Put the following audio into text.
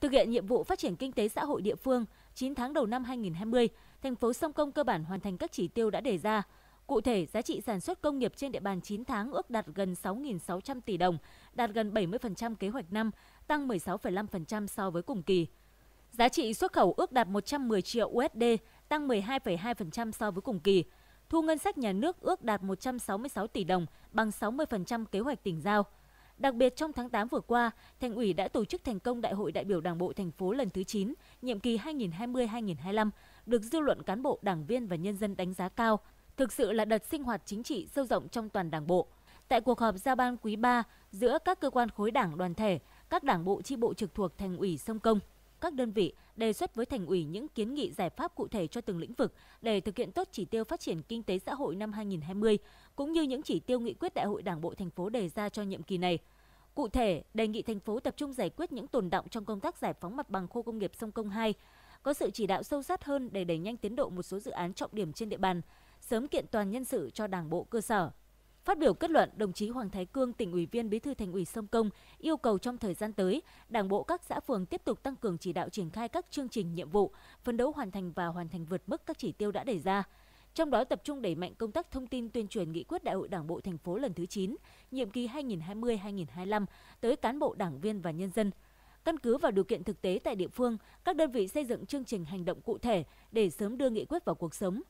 Thực hiện nhiệm vụ phát triển kinh tế xã hội địa phương 9 tháng đầu năm 2020, thành phố Sông Công cơ bản hoàn thành các chỉ tiêu đã đề ra. Cụ thể, giá trị sản xuất công nghiệp trên địa bàn 9 tháng ước đạt gần 6.600 tỷ đồng, đạt gần 70% kế hoạch năm, tăng 16,5% so với cùng kỳ. Giá trị xuất khẩu ước đạt 110 triệu USD, tăng 12,2% so với cùng kỳ. Thu ngân sách nhà nước ước đạt 166 tỷ đồng, bằng 60% kế hoạch tỉnh giao. Đặc biệt trong tháng 8 vừa qua, Thành ủy đã tổ chức thành công Đại hội đại biểu Đảng bộ thành phố lần thứ 9, nhiệm kỳ 2020-2025, được dư luận cán bộ, đảng viên và nhân dân đánh giá cao, thực sự là đợt sinh hoạt chính trị sâu rộng trong toàn Đảng bộ. Tại cuộc họp giao ban quý 3 giữa các cơ quan khối Đảng đoàn thể, các đảng bộ chi bộ trực thuộc Thành ủy Sông Công, các đơn vị đề xuất với thành ủy những kiến nghị giải pháp cụ thể cho từng lĩnh vực để thực hiện tốt chỉ tiêu phát triển kinh tế xã hội năm 2020 cũng như những chỉ tiêu nghị quyết đại hội Đảng bộ thành phố đề ra cho nhiệm kỳ này. Cụ thể, đề nghị thành phố tập trung giải quyết những tồn động trong công tác giải phóng mặt bằng khu công nghiệp Sông Công 2, có sự chỉ đạo sâu sát hơn để đẩy nhanh tiến độ một số dự án trọng điểm trên địa bàn, sớm kiện toàn nhân sự cho Đảng bộ cơ sở, Phát biểu kết luận, đồng chí Hoàng Thái Cương, tỉnh ủy viên Bí thư Thành ủy Sông Công yêu cầu trong thời gian tới, Đảng bộ các xã phường tiếp tục tăng cường chỉ đạo triển khai các chương trình nhiệm vụ, phấn đấu hoàn thành và hoàn thành vượt mức các chỉ tiêu đã đề ra. Trong đó tập trung đẩy mạnh công tác thông tin tuyên truyền nghị quyết Đại hội Đảng bộ thành phố lần thứ 9, nhiệm kỳ 2020-2025 tới cán bộ đảng viên và nhân dân. Căn cứ vào điều kiện thực tế tại địa phương, các đơn vị xây dựng chương trình hành động cụ thể để sớm đưa nghị quyết vào cuộc sống –